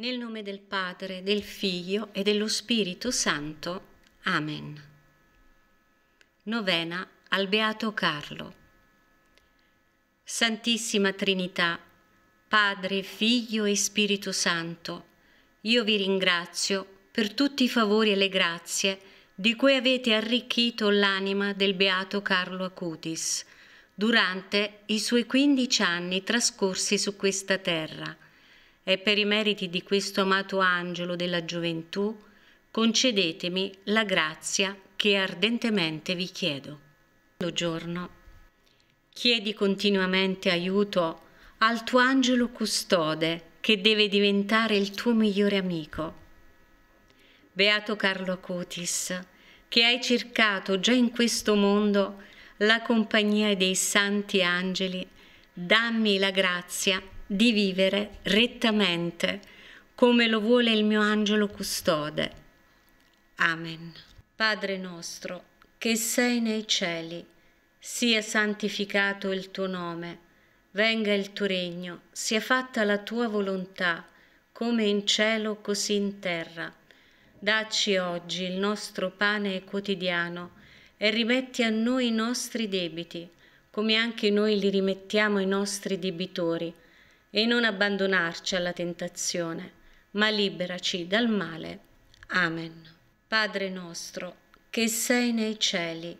Nel nome del Padre, del Figlio e dello Spirito Santo. Amen. Novena al Beato Carlo. Santissima Trinità, Padre, Figlio e Spirito Santo, io vi ringrazio per tutti i favori e le grazie di cui avete arricchito l'anima del Beato Carlo Acutis durante i suoi 15 anni trascorsi su questa terra e per i meriti di questo amato angelo della gioventù, concedetemi la grazia che ardentemente vi chiedo. Buongiorno. Chiedi continuamente aiuto al tuo angelo custode che deve diventare il tuo migliore amico. Beato Carlo Acutis, che hai cercato già in questo mondo la compagnia dei santi angeli, dammi la grazia di vivere rettamente come lo vuole il mio angelo custode. Amen. Padre nostro, che sei nei cieli, sia santificato il tuo nome, venga il tuo regno, sia fatta la tua volontà, come in cielo così in terra. Dacci oggi il nostro pane quotidiano e rimetti a noi i nostri debiti, come anche noi li rimettiamo ai nostri debitori e non abbandonarci alla tentazione, ma liberaci dal male. Amen. Padre nostro, che sei nei cieli,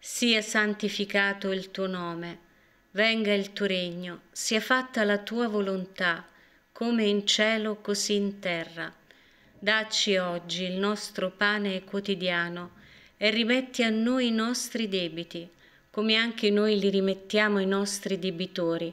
sia santificato il tuo nome, venga il tuo regno, sia fatta la tua volontà, come in cielo così in terra. Dacci oggi il nostro pane quotidiano e rimetti a noi i nostri debiti, come anche noi li rimettiamo ai nostri debitori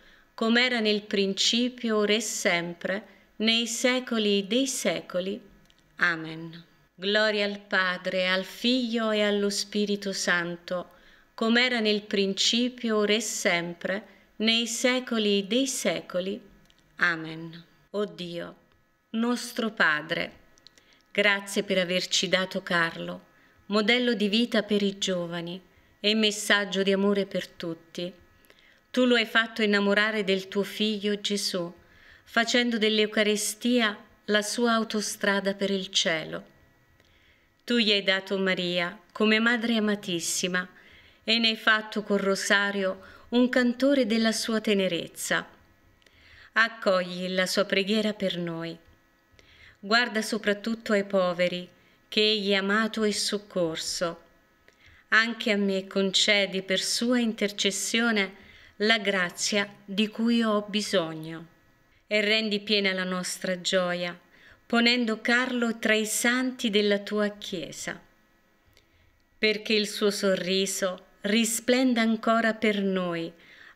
com'era nel principio, ora e sempre, nei secoli dei secoli. Amen. Gloria al Padre, al Figlio e allo Spirito Santo, come era nel principio, ora e sempre, nei secoli dei secoli. Amen. O Dio, nostro Padre, grazie per averci dato Carlo, modello di vita per i giovani e messaggio di amore per tutti tu lo hai fatto innamorare del tuo figlio Gesù, facendo dell'Eucarestia la sua autostrada per il cielo. Tu gli hai dato Maria come madre amatissima e ne hai fatto col rosario un cantore della sua tenerezza. Accogli la sua preghiera per noi. Guarda soprattutto ai poveri, che egli ha amato e soccorso. Anche a me concedi per sua intercessione la grazia di cui ho bisogno e rendi piena la nostra gioia, ponendo Carlo tra i santi della tua Chiesa, perché il suo sorriso risplenda ancora per noi,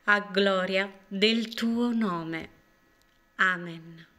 a gloria del tuo nome. Amen.